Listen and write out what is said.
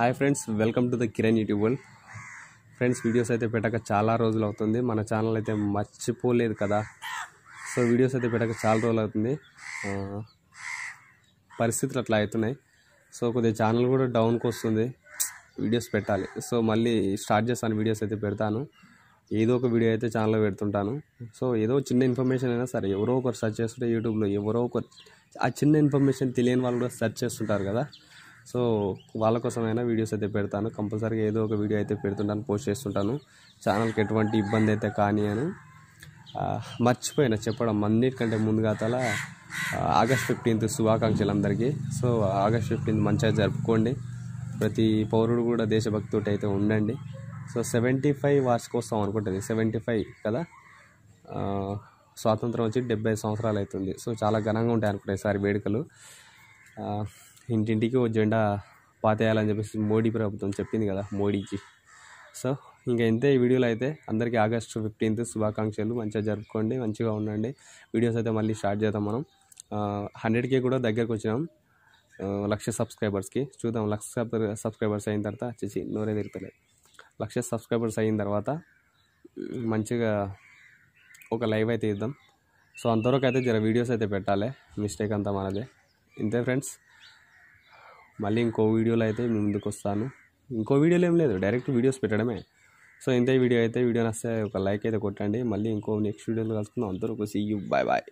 hi friends welcome to the Kiran YouTube world friends videos అయితే పెట్టక చాలా రోజులు అవుతుంది మన ఛానల్ అయితే మర్చిపోలేదు కదా సో వీడియోస్ అయితే పెట్టక చాలా రోజులు అవుతుంది పరిస్థితులు అట్లా అవుతున్నాయి సో కొద్దిగా ఛానల్ కూడా డౌన్కి వస్తుంది వీడియోస్ పెట్టాలి సో మళ్ళీ స్టార్ట్ చేస్తాను వీడియోస్ అయితే పెడతాను ఏదో ఒక వీడియో అయితే ఛానల్లో పెడుతుంటాను సో ఏదో చిన్న ఇన్ఫర్మేషన్ అయినా సరే ఎవరో ఒకరు సెర్చ్ చేస్తుంటే యూట్యూబ్లో ఎవరో ఒకరు ఆ చిన్న ఇన్ఫర్మేషన్ తెలియని వాళ్ళు కూడా సెర్చ్ చేస్తుంటారు కదా సో వాళ్ళ కోసమైనా వీడియోస్ అయితే పెడతాను కంపల్సరీగా ఏదో ఒక వీడియో అయితే పెడుతుంటాను పోస్ట్ చేస్తుంటాను ఛానల్కి ఎటువంటి ఇబ్బంది అయితే కానీ అని మర్చిపోయిన చెప్పడం అన్నిటికంటే ముందుగా తల ఆగస్ట్ ఫిఫ్టీన్త్ శుభాకాంక్షలు అందరికీ సో ఆగస్ట్ ఫిఫ్టీన్త్ మంచిగా జరుపుకోండి ప్రతి పౌరుడు కూడా దేశభక్తుడు అయితే ఉండండి సో సెవెంటీ ఫైవ్ వార్షికోత్సవం అనుకుంటుంది సెవెంటీ ఫైవ్ కదా స్వాతంత్రం వచ్చి డెబ్బై సంవత్సరాలు అవుతుంది సో చాలా ఘనంగా ఉంటాయి అనుకుంటాయి ఈసారి వేడుకలు ఇంటింటికి ఓ జెండా పాతేయాలని చెప్పేసి మోడీ ప్రభుత్వం చెప్పింది కదా మోడీకి సో ఇంకా ఇంతే ఈ వీడియోలో అయితే అందరికీ ఆగస్టు ఫిఫ్టీన్త్ శుభాకాంక్షలు మంచిగా జరుపుకోండి మంచిగా ఉండండి వీడియోస్ అయితే మళ్ళీ స్టార్ట్ చేద్దాం మనం కే కూడా దగ్గరకు వచ్చినాం లక్ష సబ్స్క్రైబర్స్కి చూద్దాం లక్ష సబ్స్క్రైబర్స్ అయిన తర్వాత వచ్చేసి నోరే తిరుగుతలేదు లక్ష సబ్స్క్రైబర్స్ అయిన తర్వాత మంచిగా ఒక లైవ్ అయితే ఇద్దాం సో అంతవరకు అయితే జర వీడియోస్ అయితే పెట్టాలి మిస్టేక్ అంతా మనదే ఇంతే ఫ్రెండ్స్ మళ్ళీ ఇంకో వీడియోలో అయితే మీ ముందుకు వస్తాను ఇంకో వీడియోలు ఏం లేదు డైరెక్ట్ వీడియోస్ పెట్టడమే సో ఇంత వీడియో అయితే వీడియో నస్తే ఒక లైక్ అయితే కొట్టండి మళ్ళీ ఇంకో నెక్స్ట్ వీడియోలో కలుసుకుందాం అందరూ ఒక సీ యూ బాయ్ బాయ్